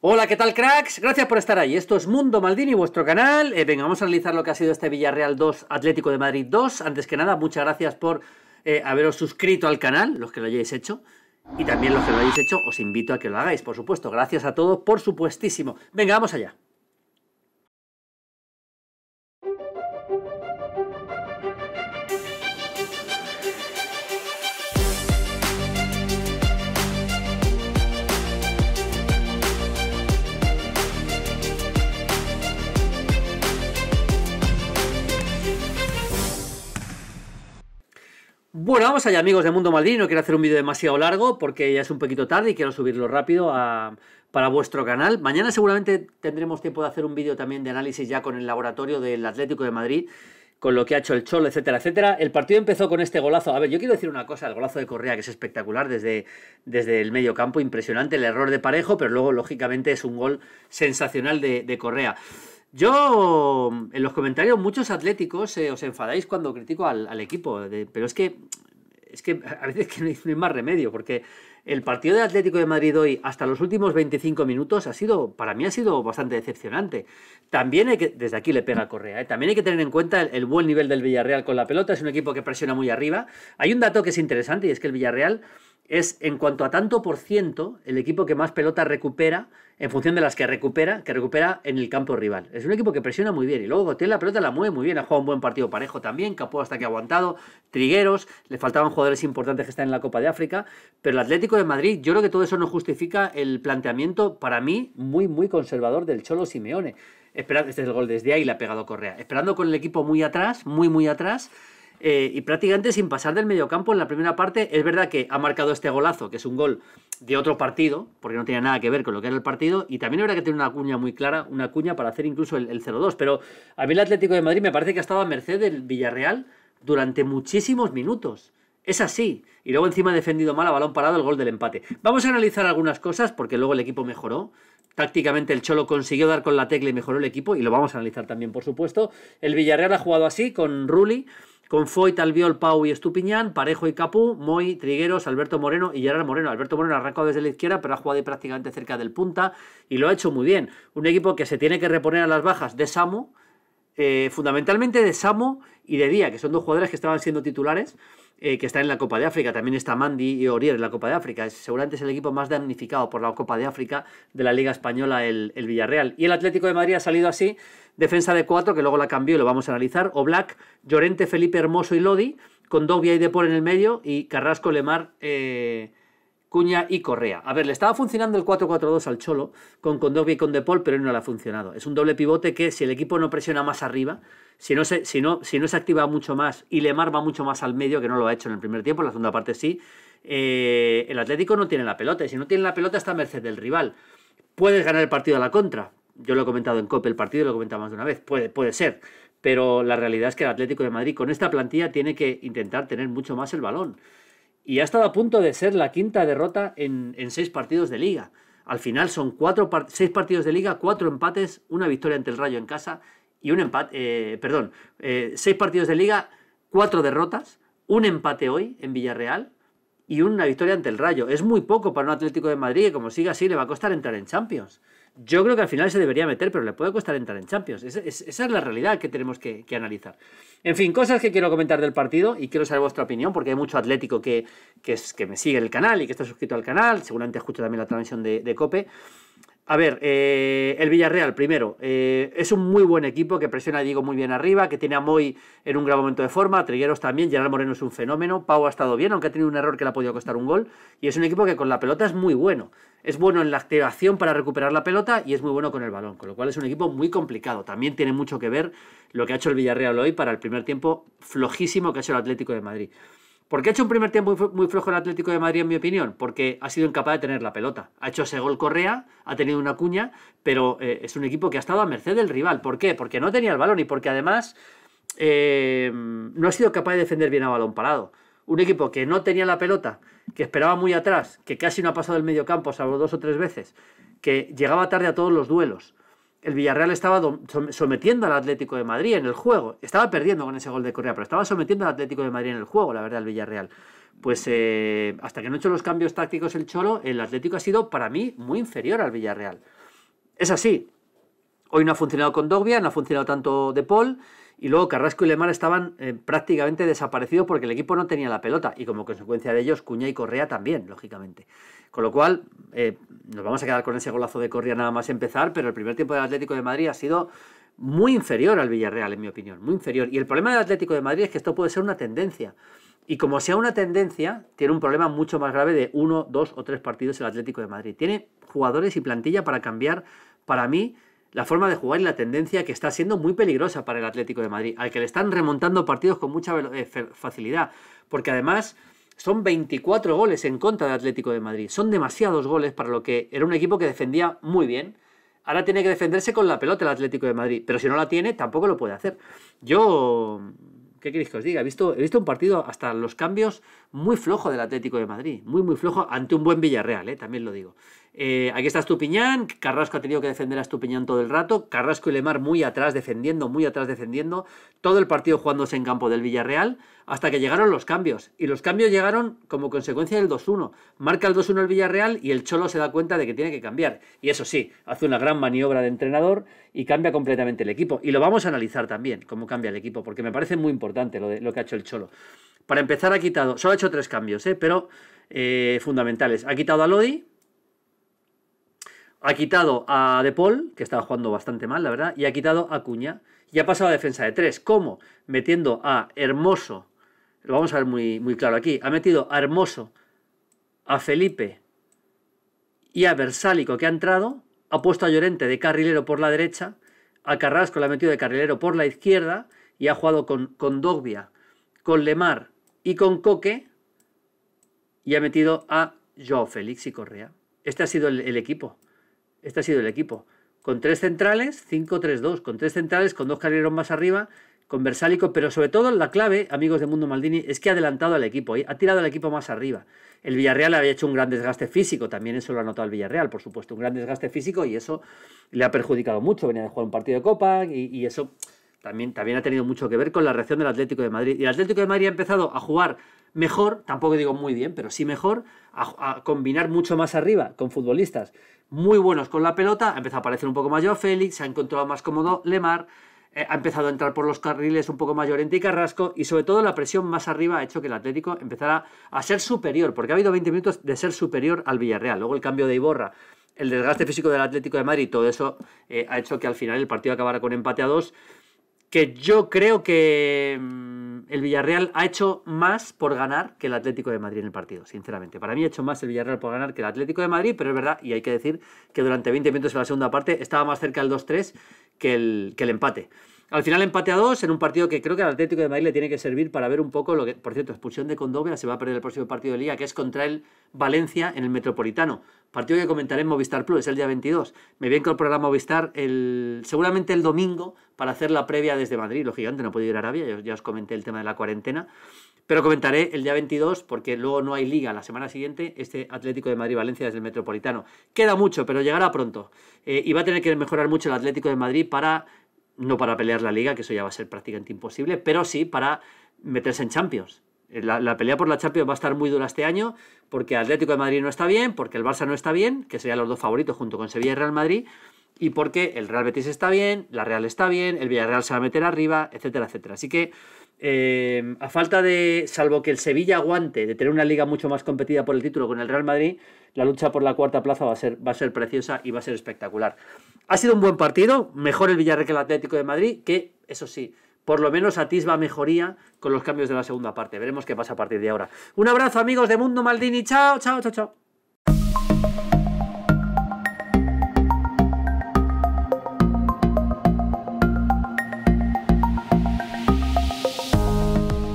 Hola, ¿qué tal cracks? Gracias por estar ahí. Esto es Mundo Maldini, vuestro canal. Eh, venga, vamos a analizar lo que ha sido este Villarreal 2, Atlético de Madrid 2. Antes que nada, muchas gracias por eh, haberos suscrito al canal, los que lo hayáis hecho. Y también los que lo hayáis hecho, os invito a que lo hagáis, por supuesto. Gracias a todos, por supuestísimo. Venga, vamos allá. Bueno, vamos allá amigos de Mundo Madrid, no quiero hacer un vídeo demasiado largo porque ya es un poquito tarde y quiero subirlo rápido ah, para vuestro canal. Mañana seguramente tendremos tiempo de hacer un vídeo también de análisis ya con el laboratorio del Atlético de Madrid, con lo que ha hecho el Cholo, etcétera, etcétera. El partido empezó con este golazo. A ver, yo quiero decir una cosa, el golazo de Correa que es espectacular desde, desde el medio campo, impresionante, el error de Parejo, pero luego lógicamente es un gol sensacional de Correa. Yo, mm, en los comentarios, muchos atléticos eh, os enfadáis cuando critico al, equipo, pero es que, es que a veces no, hay, más remedio, porque el partido de Atlético de Madrid hoy, hasta los últimos 25 minutos, ha sido, para mí ha sido bastante decepcionante. También hay que, desde aquí le pega Correa, eh, también hay que tener en cuenta el, buen nivel del Villarreal con la pelota, es un equipo que presiona muy arriba. Hay un dato que es interesante y es que el Villarreal es en cuanto a tanto por ciento el equipo que más pelota recupera en función de las que recupera, que recupera en el campo rival. Es un equipo que presiona muy bien y luego tiene la pelota, la mueve muy bien, ha jugado un buen partido parejo también, Capó hasta que ha aguantado, Trigueros, le faltaban jugadores importantes que están en la Copa de África, pero el Atlético de Madrid, yo creo que todo eso no justifica el planteamiento para mí muy muy conservador del Cholo Simeone. Esperando. este es el gol desde ahí, le ha pegado Correa, esperando con el equipo muy atrás, muy muy atrás eh, y prácticamente sin pasar del mediocampo en la primera parte. Es verdad que ha marcado este golazo, que es un gol de otro partido, porque no tenía nada que ver con lo que era el partido, y también habrá que tener una cuña muy clara, una cuña para hacer incluso el, 0-2. Pero a mí el Atlético de Madrid me parece que ha estado a merced del Villarreal durante muchísimos minutos. Es así. Y luego encima ha defendido mal a balón parado el gol del empate. Vamos a analizar algunas cosas porque luego el equipo mejoró. Tácticamente el Cholo consiguió dar con la tecla y mejoró el equipo y lo vamos a analizar también, por supuesto. El Villarreal ha jugado así con Ruli con Foy, Talbiol, Pau y Estupiñán, Parejo y Capú, Moy, Trigueros, Alberto Moreno y Gerard Moreno. Alberto Moreno ha arrancado desde la izquierda, pero ha jugado prácticamente cerca del punta y lo ha hecho muy bien. Un equipo que se tiene que reponer a las bajas de Samu, eh, fundamentalmente de Samo y de día que son dos jugadores que estaban siendo titulares, eh, que están en la Copa de África. También está Mandy y Orier en la Copa de África. seguramente es el equipo más damnificado por la Copa de África de la Liga Española, el, Villarreal. Y el Atlético de Madrid ha salido así, defensa de cuatro, que luego la cambió y lo vamos a analizar. O Black, Llorente, Felipe Hermoso y Lodi, con Dobia y Depor en el medio y Carrasco, Lemar... Eh, Cuña y Correa. A ver, le estaba funcionando el 4-4-2 al Cholo con Condovia y con De Paul, pero no le ha funcionado. Es un doble pivote que si el equipo no presiona más arriba, si no, se, si no, si no se activa mucho más y le va mucho más al medio, que no lo ha hecho en el primer tiempo, en la segunda parte sí, eh, el Atlético no tiene la pelota. Y si no tiene la pelota está a merced del rival. Puedes ganar el partido a la contra. Yo lo he comentado en Copa, el partido, lo he comentado más de una vez. Puede, puede ser pero la realidad es que el Atlético de Madrid con esta plantilla tiene que intentar tener mucho más el balón y ha estado a punto de ser la quinta derrota en, seis partidos de liga. Al final son seis partidos de liga, cuatro empates, una victoria ante el Rayo en casa y un empate, eh, perdón, eh, seis partidos de liga, cuatro derrotas, un empate hoy en Villarreal y una victoria ante el Rayo. Es muy poco para un Atlético de Madrid que como siga así le va a costar entrar en Champions yo creo que al final se debería meter, pero le puede costar entrar en Champions. esa es la realidad que tenemos que, analizar. En fin, cosas que quiero comentar del partido y quiero saber vuestra opinión, porque hay mucho atlético que, que, que me sigue en el canal y que está suscrito al canal, seguramente escucho también la transmisión de, de COPE. A ver, eh, el Villarreal, primero, eh, es un muy buen equipo que presiona, Diego muy bien arriba, que tiene a Moy en un gran momento de forma, a Trigueros también, Gerard Moreno es un fenómeno, Pau ha estado bien, aunque ha tenido un error que le ha podido costar un gol, y es un equipo que con la pelota es muy bueno. Es bueno en la activación para recuperar la pelota y es muy bueno con el balón, con lo cual es un equipo muy complicado. También tiene mucho que ver lo que ha hecho el Villarreal hoy para el primer tiempo flojísimo que ha hecho el Atlético de Madrid. Porque ha hecho un primer tiempo muy flojo el Atlético de Madrid, en mi opinión, porque ha sido incapaz de tener la pelota. Ha hecho ese gol Correa, ha tenido una cuña, pero eh, es un equipo que ha estado a merced del rival. ¿Por qué? Porque no tenía el balón y porque además eh, no ha sido capaz de defender bien a balón parado. Un equipo que no tenía la pelota, que esperaba muy atrás, que casi no ha pasado el medio campo, salvo dos o tres veces, que llegaba tarde a todos los duelos, el Villarreal estaba sometiendo al Atlético de Madrid en el juego. Estaba perdiendo con ese gol de Correa, pero estaba sometiendo al Atlético de Madrid en el juego, la verdad, el Villarreal. Pues eh, hasta que no hecho los cambios tácticos el Cholo, el Atlético ha sido para mí muy inferior al Villarreal. Es así. Hoy no ha funcionado con Dogbia, no ha funcionado tanto De Paul y luego Carrasco y Lemar estaban eh, prácticamente desaparecidos porque el equipo no tenía la pelota y como consecuencia de ellos Cuña y Correa también, lógicamente. Con lo cual, eh, nos vamos a quedar con ese golazo de Correa nada más empezar, pero el primer tiempo del Atlético de Madrid ha sido muy inferior al Villarreal, en mi opinión, muy inferior. Y el problema del Atlético de Madrid es que esto puede ser una tendencia. Y como sea una tendencia, tiene un problema mucho más grave de uno, dos o tres partidos el Atlético de Madrid. Tiene jugadores y plantilla para cambiar, para mí, la forma de jugar y la tendencia que está siendo muy peligrosa para el Atlético de Madrid, al que le están remontando partidos con mucha eh, facilidad, porque además son 24 goles en contra del Atlético de Madrid, son demasiados goles para lo que era un equipo que defendía muy bien. Ahora tiene que defenderse con la pelota el Atlético de Madrid, pero si no la tiene tampoco lo puede hacer. Yo, ¿qué queréis que os diga? He visto, he visto un partido hasta los cambios muy flojo del Atlético de Madrid, muy muy flojo ante un buen Villarreal, ¿eh? también lo digo. Eh, aquí está Estupiñán, Carrasco ha tenido que defender a Estupiñán todo el rato, Carrasco y Lemar muy atrás defendiendo, muy atrás defendiendo, todo el partido jugándose en campo del Villarreal, hasta que llegaron los cambios. Y los cambios llegaron como consecuencia del 2-1. Marca el 2-1 el Villarreal y el Cholo se da cuenta de que tiene que cambiar. Y eso sí, hace una gran maniobra de entrenador y cambia completamente el equipo. Y lo vamos a analizar también, cómo cambia el equipo, porque me parece muy importante lo, que ha hecho el Cholo. Para empezar ha quitado, solo ha hecho tres cambios, ¿eh? pero eh, fundamentales. Ha quitado a Lodi, ha quitado a De Paul, que estaba jugando bastante mal, la verdad, y ha quitado a Cuña. Y ha pasado a defensa de tres. ¿Cómo? Metiendo a Hermoso. Lo vamos a ver muy, claro aquí. Ha metido a Hermoso, a Felipe y a Versálico, que ha entrado. Ha puesto a Llorente de carrilero por la derecha. A Carrasco le ha metido de carrilero por la izquierda. Y ha jugado con, con Dogbia, con Lemar y con Coque. Y ha metido a Joao Félix y Correa. Este ha sido el equipo. Este ha sido el equipo. Con tres centrales, 5-3-2. Con tres centrales, con dos carreros más arriba, con Versálico. Pero sobre todo la clave, amigos de Mundo Maldini, es que ha adelantado al equipo. ¿eh? Ha tirado al equipo más arriba. El Villarreal había hecho un gran desgaste físico. También eso lo ha notado el Villarreal, por supuesto. Un gran desgaste físico y eso le ha perjudicado mucho. Venía de jugar un partido de Copa y, y eso también, ha tenido mucho que ver con la reacción del Atlético de Madrid. Y el Atlético de Madrid ha empezado a jugar mejor, tampoco digo muy bien, pero sí mejor, a, combinar mucho más arriba con futbolistas muy buenos con la pelota. Ha empezado a aparecer un poco mayor Félix, se ha encontrado más cómodo Lemar, eh, ha empezado a entrar por los carriles un poco mayor en y Carrasco, y sobre todo la presión más arriba ha hecho que el Atlético empezara a ser superior, porque ha habido 20 minutos de ser superior al Villarreal. Luego el cambio de Iborra el desgaste físico del Atlético de Madrid, todo eso eh, ha hecho que al final el partido acabara con empate a dos que yo creo que mm, el Villarreal ha hecho más por ganar que el Atlético de Madrid en el partido, sinceramente. Para mí ha hecho más el Villarreal por ganar que el Atlético de Madrid, pero es verdad, y hay que decir que durante 20 minutos en la segunda parte estaba más cerca del 2-3 que el, que el empate. Al final empate a dos en un partido que creo que al Atlético de Madrid le tiene que servir para ver un poco lo que, por cierto, expulsión de Condovia se va a perder el próximo partido de liga, que es contra el Valencia en el Metropolitano. Partido que comentaré en Movistar Plus, el día 22. Me voy a incorporar a Movistar el, seguramente el domingo para hacer la previa desde Madrid. Lógicamente no puedo ir a Arabia, ya os comenté el tema de la cuarentena. Pero comentaré el día 22 porque luego no hay liga la semana siguiente, este Atlético de Madrid-Valencia desde el Metropolitano. Queda mucho, pero llegará pronto. Eh, y va a tener que mejorar mucho el Atlético de Madrid para no para pelear la liga, que eso ya va a ser prácticamente imposible, pero sí para meterse en Champions. Eh, la, pelea por la Champions va a estar muy dura este año porque Atlético de Madrid no está bien, porque el Barça no está bien, que serían los dos favoritos junto con Sevilla y Real Madrid, y porque el Real Betis está bien, la Real está bien, el Villarreal se va a meter arriba, etcétera, etcétera. Así que Em, a falta de, salvo que el Sevilla aguante, de tener una liga mucho más competida por el título con el Real Madrid, la lucha por la cuarta plaza va a ser, va a ser preciosa y va a ser espectacular. Ha sido un buen partido, mejor el Villarreal que el Atlético de Madrid, que, eso sí, por lo menos atisba mejoría con los cambios de la segunda parte. Veremos qué pasa a partir de ahora. Un abrazo amigos de Mundo Maldini, chao, chao, chao, chao.